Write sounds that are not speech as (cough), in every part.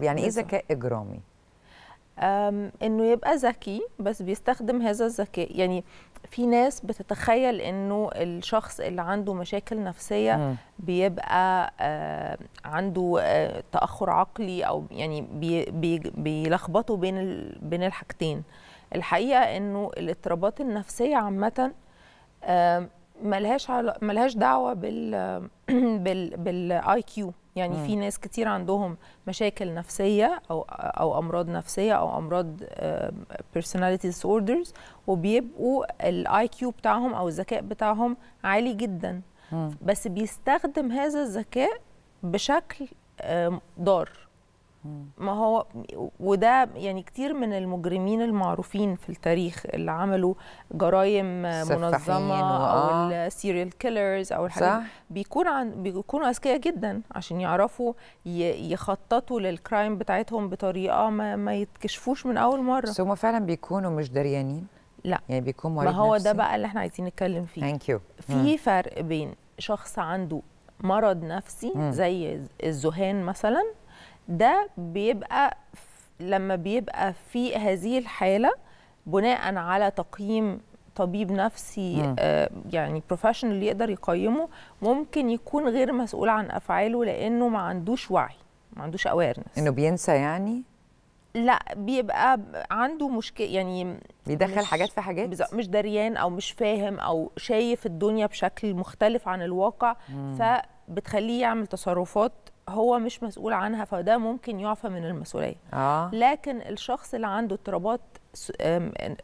طب يعني ايه ذكاء اجرامي انه يبقى ذكي بس بيستخدم هذا الذكاء يعني في ناس بتتخيل انه الشخص اللي عنده مشاكل نفسيه م. بيبقى آه عنده آه تاخر عقلي او يعني بي بي بيلخبطوا بين ال بين الحاجتين الحقيقه انه الاضطرابات النفسيه عامه آه، ملهاش ملهاش دعوه بال (clears throat) بال بالاي كيو يعني مم. في ناس كتير عندهم مشاكل نفسيه او او امراض نفسيه او امراض personality disorders وبيبقوا الاي كيو بتاعهم او الذكاء بتاعهم عالي جدا مم. بس بيستخدم هذا الذكاء بشكل ضار ما هو وده يعني كتير من المجرمين المعروفين في التاريخ اللي عملوا جرائم منظمه او السيريال آه. كيلرز او الحاجات بيكون عن بيكونوا اذكياء جدا عشان يعرفوا يخططوا للكرايم بتاعتهم بطريقه ما, ما يتكشفوش من اول مره بس هم فعلا بيكونوا مش دريانين لا يعني بيكون مريض ما هو ده بقى اللي احنا عايزين نتكلم فيه Thank you. في فرق بين شخص عنده مرض نفسي زي الذهان مثلا ده بيبقى لما بيبقى في هذه الحاله بناء على تقييم طبيب نفسي آه يعني بروفيشنال يقدر يقيمه ممكن يكون غير مسؤول عن افعاله لانه ما عندوش وعي ما عندوش اويرنس انه بينسى يعني لا بيبقى عنده مشكله يعني بيدخل حاجات في حاجات مش دريان او مش فاهم او شايف الدنيا بشكل مختلف عن الواقع مم. فبتخليه يعمل تصرفات هو مش مسؤول عنها فده ممكن يعفى من المسؤوليه آه. لكن الشخص اللي عنده اضطرابات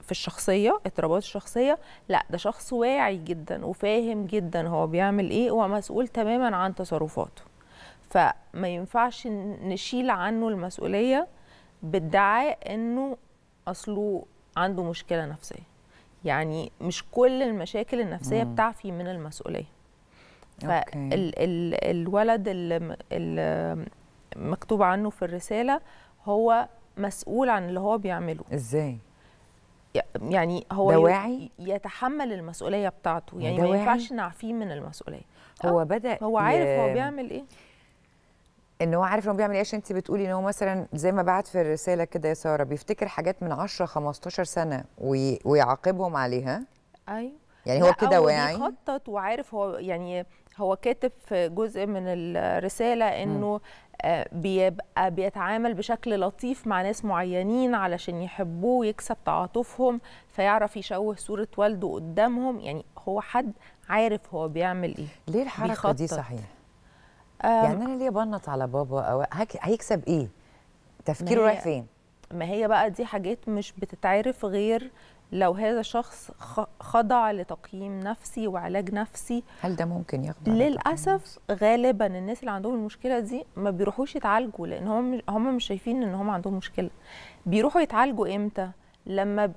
في الشخصيه اضطرابات الشخصيه لا ده شخص واعي جدا وفاهم جدا هو بيعمل ايه ومسؤول تماما عن تصرفاته فما ينفعش نشيل عنه المسؤوليه بادعاء انه اصله عنده مشكله نفسيه يعني مش كل المشاكل النفسيه بتعفي من المسؤوليه فالولد اللي مكتوب عنه في الرساله هو مسؤول عن اللي هو بيعمله ازاي يعني هو دواعي يتحمل المسؤوليه بتاعته يعني دواعي؟ يعني ما ينفعش نعفيه من المسؤوليه هو أه؟ بدا هو عارف هو بيعمل ايه ان هو عارف ان هو بيعمل ايه عشان انت بتقولي ان هو مثلا زي ما بعت في الرساله كده يا ساره بيفتكر حاجات من 10 15 سنه وي... ويعاقبهم عليها ايوه يعني هو كده واعي بيخطط وعارف هو يعني هو كاتب في جزء من الرساله انه آه، بيبقى آه، بيتعامل بشكل لطيف مع ناس معينين علشان يحبوه ويكسب تعاطفهم فيعرف يشوه صوره والده قدامهم يعني هو حد عارف هو بيعمل ايه ليه الحركه بيخطط. دي صحيح آه، يعني انا ليه بنط على بابا او هيكسب ايه تفكيره رايح فين ما هي بقى دي حاجات مش بتتعرف غير لو هذا شخص خضع لتقييم نفسي وعلاج نفسي هل ده ممكن يخضع للاسف غالبا الناس اللي عندهم المشكله دي ما بيروحوش يتعالجوا لان هم هم مش شايفين ان هم عندهم مشكله بيروحوا يتعالجوا امتى لما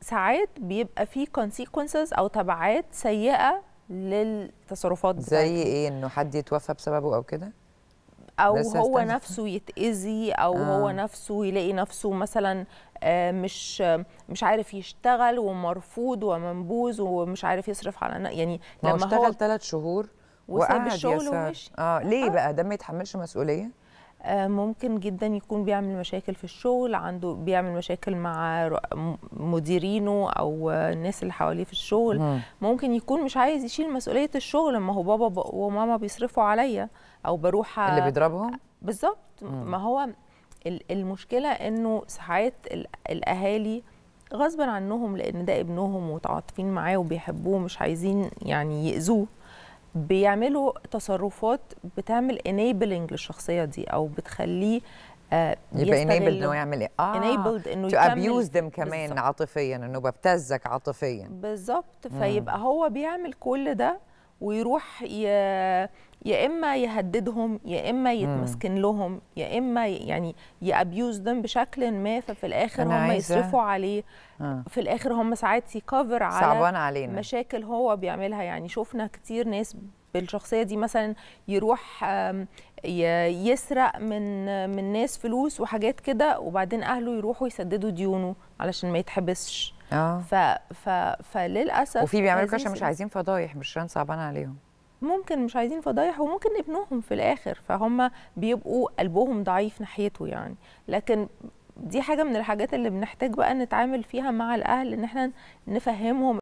ساعات بيبقى في كونسيكونسز او تبعات سيئه للتصرفات زي ايه انه حد يتوفى بسببه او كده او هو نفسه يتاذي او آه. هو نفسه يلاقي نفسه مثلا آه، مش مش عارف يشتغل ومرفوض ومنبوذ ومش عارف يصرف على يعني لما هو اشتغل ثلاث شهور وقعد الشغل ومشي اه ليه آه. بقى ده ما يتحملش مسؤوليه آه، ممكن جدا يكون بيعمل مشاكل في الشغل عنده بيعمل مشاكل مع مديرينه او الناس اللي حواليه في الشغل مم. ممكن يكون مش عايز يشيل مسؤوليه الشغل ما هو بابا وماما بيصرفوا عليا او بروح اللي بيضربهم بالظبط ما هو المشكله انه ساعات الاهالي غصبا عنهم لان ده ابنهم ومتعاطفين معاه وبيحبوه مش عايزين يعني ياذوه بيعملوا تصرفات بتعمل انيبلنج للشخصيه دي او بتخليه آه يبقى انيبل انه يعمل ايه؟ اه انيبلد انه يكمل ابيوز ذيم كمان بالزبط. عاطفيا انه ببتزك عاطفيا بالظبط فيبقى هو بيعمل كل ده ويروح ي... يا اما يهددهم يا اما يتمسكن لهم يا اما يعني يابيوز ذم بشكل ما ففي الاخر هم يصرفوا عليه آه. في الاخر هم ساعات يكفر على صعبان علينا. مشاكل هو بيعملها يعني شفنا كتير ناس بالشخصيه دي مثلا يروح يسرق من من ناس فلوس وحاجات كده وبعدين اهله يروحوا يسددوا ديونه علشان ما يتحبسش اه ف ف فللاسف وفي بيعملوا كده مش عايزين فضايح مش صعبان عليهم ممكن مش عايزين فضايح وممكن ابنهم في الاخر فهم بيبقوا قلبهم ضعيف ناحيته يعني لكن دي حاجه من الحاجات اللي بنحتاج بقى نتعامل فيها مع الاهل ان احنا نفهمهم